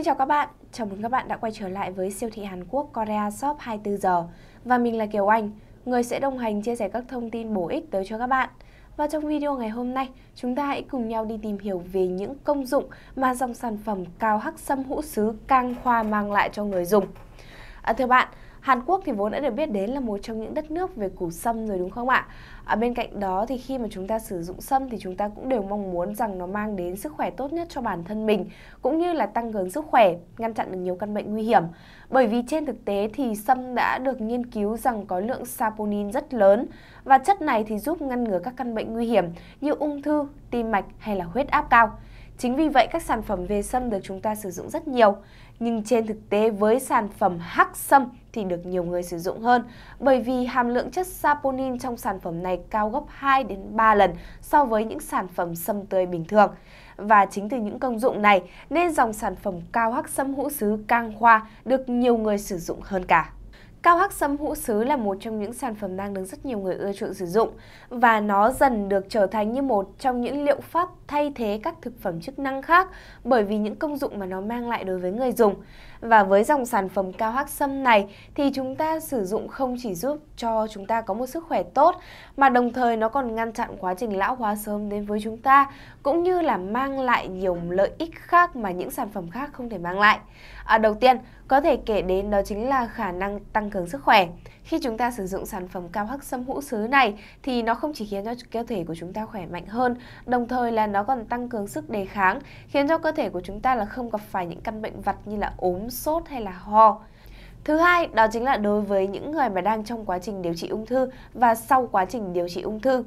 Xin chào các bạn, chào mừng các bạn đã quay trở lại với siêu thị Hàn Quốc Korea Shop 24 giờ và mình là Kiều Anh, người sẽ đồng hành chia sẻ các thông tin bổ ích tới cho các bạn. Và trong video ngày hôm nay, chúng ta hãy cùng nhau đi tìm hiểu về những công dụng mà dòng sản phẩm cao hắc sâm hữu sứ Kang Khoa mang lại cho người dùng. À, thưa bạn, Hàn Quốc thì vốn đã được biết đến là một trong những đất nước về củ sâm rồi đúng không ạ? À, bên cạnh đó thì khi mà chúng ta sử dụng sâm thì chúng ta cũng đều mong muốn rằng nó mang đến sức khỏe tốt nhất cho bản thân mình cũng như là tăng cường sức khỏe, ngăn chặn được nhiều căn bệnh nguy hiểm. Bởi vì trên thực tế thì sâm đã được nghiên cứu rằng có lượng saponin rất lớn và chất này thì giúp ngăn ngừa các căn bệnh nguy hiểm như ung thư, tim mạch hay là huyết áp cao. Chính vì vậy các sản phẩm về sâm được chúng ta sử dụng rất nhiều. Nhưng trên thực tế với sản phẩm hắc sâm thì được nhiều người sử dụng hơn bởi vì hàm lượng chất saponin trong sản phẩm này cao gấp 2 đến 3 lần so với những sản phẩm sâm tươi bình thường. Và chính từ những công dụng này nên dòng sản phẩm cao hắc sâm hữu xứ Cang Khoa được nhiều người sử dụng hơn cả. Cao hắc sâm hũ sứ là một trong những sản phẩm đang được rất nhiều người ưa chuộng sử dụng và nó dần được trở thành như một trong những liệu pháp thay thế các thực phẩm chức năng khác bởi vì những công dụng mà nó mang lại đối với người dùng. Và với dòng sản phẩm cao hắc sâm này thì chúng ta sử dụng không chỉ giúp cho chúng ta có một sức khỏe tốt mà đồng thời nó còn ngăn chặn quá trình lão hóa sớm đến với chúng ta cũng như là mang lại nhiều lợi ích khác mà những sản phẩm khác không thể mang lại. À, đầu tiên, có thể kể đến đó chính là khả năng tăng cường sức khỏe. Khi chúng ta sử dụng sản phẩm cao hắc xâm hữu xứ này thì nó không chỉ khiến cho cơ thể của chúng ta khỏe mạnh hơn, đồng thời là nó còn tăng cường sức đề kháng, khiến cho cơ thể của chúng ta là không gặp phải những căn bệnh vặt như là ốm, sốt hay là ho. Thứ hai, đó chính là đối với những người mà đang trong quá trình điều trị ung thư và sau quá trình điều trị ung thư.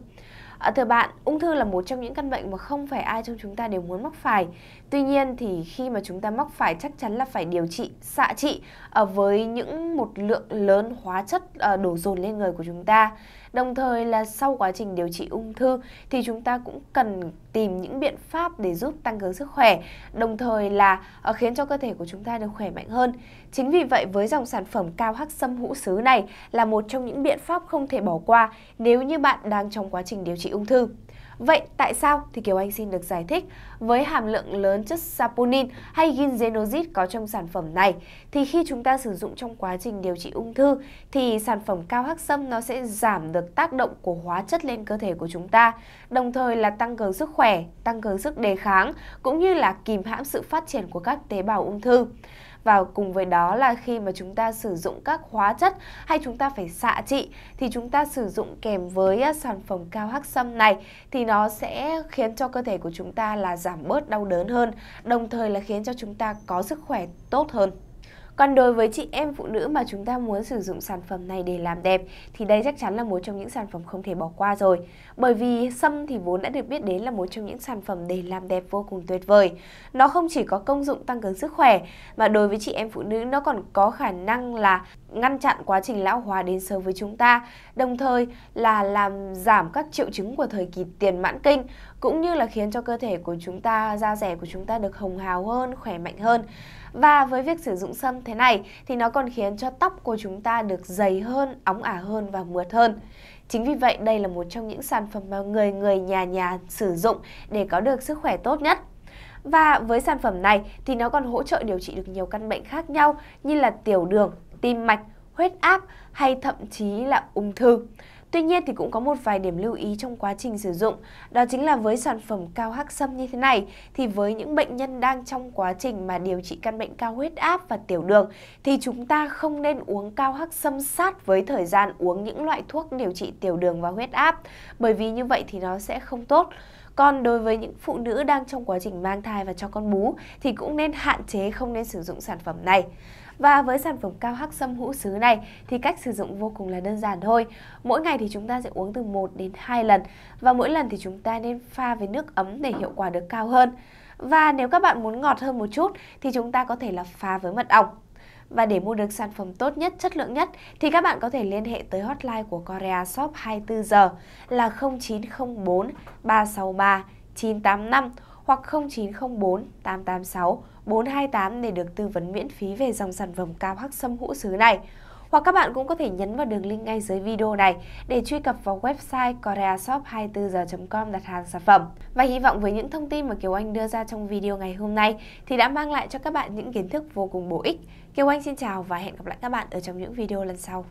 À, thưa bạn, ung thư là một trong những căn bệnh mà không phải ai trong chúng ta đều muốn mắc phải. Tuy nhiên thì khi mà chúng ta mắc phải chắc chắn là phải điều trị, xạ trị à, với những một lượng lớn hóa chất à, đổ dồn lên người của chúng ta. Đồng thời là sau quá trình điều trị ung thư thì chúng ta cũng cần tìm những biện pháp để giúp tăng cường sức khỏe, đồng thời là ờ, khiến cho cơ thể của chúng ta được khỏe mạnh hơn. Chính vì vậy với dòng sản phẩm cao hắc sâm hữu xứ này là một trong những biện pháp không thể bỏ qua nếu như bạn đang trong quá trình điều trị ung thư. Vậy tại sao thì Kiều Anh xin được giải thích với hàm lượng lớn chất saponin hay gingenozid có trong sản phẩm này thì khi chúng ta sử dụng trong quá trình điều trị ung thư thì sản phẩm cao hắc sâm nó sẽ giảm được tác động của hóa chất lên cơ thể của chúng ta, đồng thời là tăng cường sức khỏe, tăng cường sức đề kháng cũng như là kìm hãm sự phát triển của các tế bào ung thư và cùng với đó là khi mà chúng ta sử dụng các hóa chất hay chúng ta phải xạ trị thì chúng ta sử dụng kèm với sản phẩm cao hắc sâm này thì nó sẽ khiến cho cơ thể của chúng ta là giảm bớt đau đớn hơn, đồng thời là khiến cho chúng ta có sức khỏe tốt hơn. Còn đối với chị em phụ nữ mà chúng ta muốn sử dụng sản phẩm này để làm đẹp thì đây chắc chắn là một trong những sản phẩm không thể bỏ qua rồi. Bởi vì sâm thì vốn đã được biết đến là một trong những sản phẩm để làm đẹp vô cùng tuyệt vời. Nó không chỉ có công dụng tăng cường sức khỏe mà đối với chị em phụ nữ nó còn có khả năng là ngăn chặn quá trình lão hóa đến sớm với chúng ta, đồng thời là làm giảm các triệu chứng của thời kỳ tiền mãn kinh cũng như là khiến cho cơ thể của chúng ta, da rẻ của chúng ta được hồng hào hơn, khỏe mạnh hơn. Và với việc sử dụng sâm thế này thì nó còn khiến cho tóc của chúng ta được dày hơn, óng ả hơn và mượt hơn. Chính vì vậy đây là một trong những sản phẩm mà người người nhà nhà sử dụng để có được sức khỏe tốt nhất. Và với sản phẩm này thì nó còn hỗ trợ điều trị được nhiều căn bệnh khác nhau như là tiểu đường, tim mạch, huyết áp hay thậm chí là ung thư. Tuy nhiên thì cũng có một vài điểm lưu ý trong quá trình sử dụng, đó chính là với sản phẩm cao hắc sâm như thế này thì với những bệnh nhân đang trong quá trình mà điều trị căn bệnh cao huyết áp và tiểu đường thì chúng ta không nên uống cao hắc sâm sát với thời gian uống những loại thuốc điều trị tiểu đường và huyết áp bởi vì như vậy thì nó sẽ không tốt. Còn đối với những phụ nữ đang trong quá trình mang thai và cho con bú thì cũng nên hạn chế không nên sử dụng sản phẩm này. Và với sản phẩm cao hắc sâm hữu xứ này thì cách sử dụng vô cùng là đơn giản thôi. Mỗi ngày thì chúng ta sẽ uống từ 1 đến 2 lần và mỗi lần thì chúng ta nên pha với nước ấm để hiệu quả được cao hơn. Và nếu các bạn muốn ngọt hơn một chút thì chúng ta có thể là pha với mật ong. Và để mua được sản phẩm tốt nhất, chất lượng nhất thì các bạn có thể liên hệ tới hotline của Korea Shop 24 giờ là 0904 363 985 hoặc 0904 886 428 để được tư vấn miễn phí về dòng sản phẩm cao hắc sâm hữu xứ này. Hoặc các bạn cũng có thể nhấn vào đường link ngay dưới video này để truy cập vào website koreashop24h.com đặt hàng sản phẩm. Và hy vọng với những thông tin mà Kiều Anh đưa ra trong video ngày hôm nay thì đã mang lại cho các bạn những kiến thức vô cùng bổ ích. Kiều Anh xin chào và hẹn gặp lại các bạn ở trong những video lần sau.